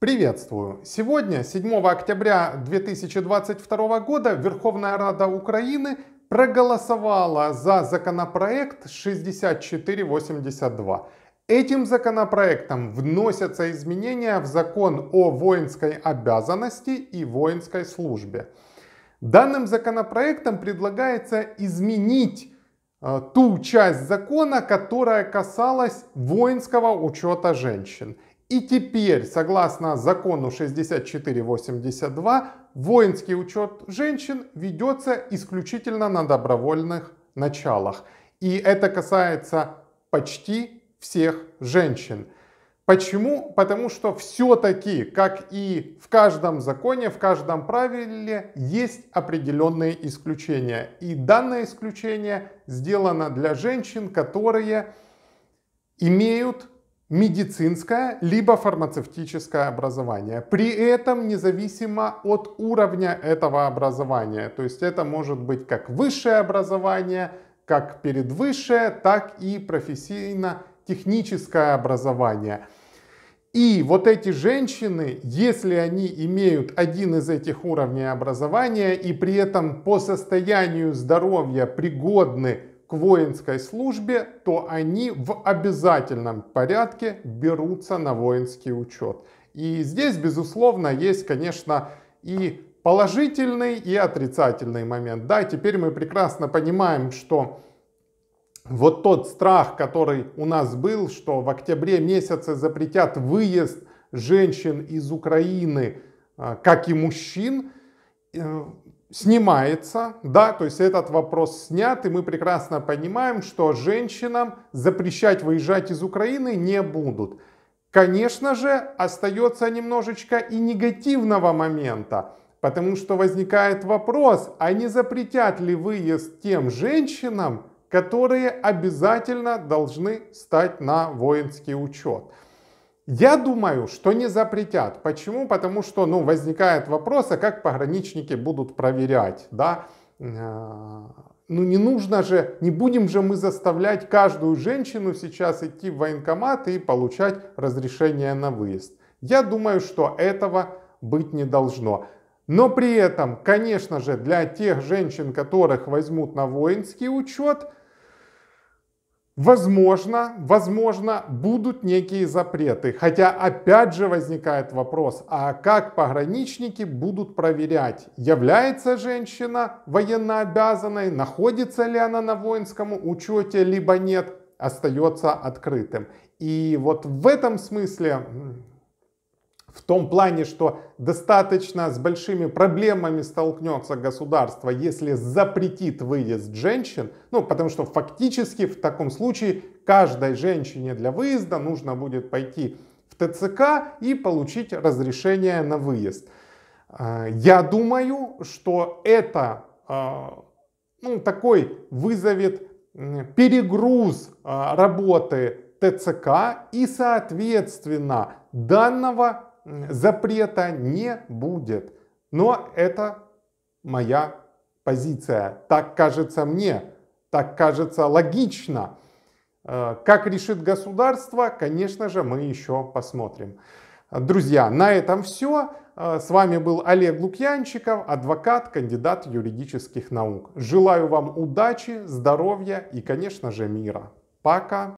Приветствую! Сегодня, 7 октября 2022 года, Верховная Рада Украины проголосовала за законопроект 6482. Этим законопроектом вносятся изменения в закон о воинской обязанности и воинской службе. Данным законопроектом предлагается изменить э, ту часть закона, которая касалась воинского учета женщин – и теперь, согласно закону 6482, воинский учет женщин ведется исключительно на добровольных началах. И это касается почти всех женщин. Почему? Потому что все-таки, как и в каждом законе, в каждом правиле, есть определенные исключения. И данное исключение сделано для женщин, которые имеют медицинское либо фармацевтическое образование. При этом независимо от уровня этого образования. То есть это может быть как высшее образование, как передвысшее, так и профессийно-техническое образование. И вот эти женщины, если они имеют один из этих уровней образования и при этом по состоянию здоровья пригодны к воинской службе, то они в обязательном порядке берутся на воинский учет. И здесь, безусловно, есть, конечно, и положительный, и отрицательный момент. Да, теперь мы прекрасно понимаем, что вот тот страх, который у нас был, что в октябре месяце запретят выезд женщин из Украины, а, как и мужчин, э, снимается, да, то есть этот вопрос снят, и мы прекрасно понимаем, что женщинам запрещать выезжать из Украины не будут. Конечно же, остается немножечко и негативного момента, потому что возникает вопрос, а не запретят ли выезд тем женщинам, которые обязательно должны стать на воинский учет. Я думаю, что не запретят. Почему? Потому что ну, возникает вопрос, а как пограничники будут проверять, да, э, ну не нужно же, не будем же мы заставлять каждую женщину сейчас идти в военкомат и получать разрешение на выезд. Я думаю, что этого быть не должно. Но при этом, конечно же, для тех женщин, которых возьмут на воинский учет, Возможно, возможно, будут некие запреты. Хотя опять же возникает вопрос, а как пограничники будут проверять, является женщина военнообязанной, находится ли она на воинском учете, либо нет, остается открытым. И вот в этом смысле в том плане, что достаточно с большими проблемами столкнется государство, если запретит выезд женщин, ну, потому что фактически в таком случае каждой женщине для выезда нужно будет пойти в ТЦК и получить разрешение на выезд. А, я думаю, что это а, ну, такой вызовет перегруз а, работы ТЦК и, соответственно, данного запрета не будет. Но это моя позиция. Так кажется мне, так кажется логично. Э, как решит государство, конечно же, мы еще посмотрим. Друзья, на этом все. Э, с вами был Олег Лукьянчиков, адвокат, кандидат юридических наук. Желаю вам удачи, здоровья и, конечно же, мира. Пока!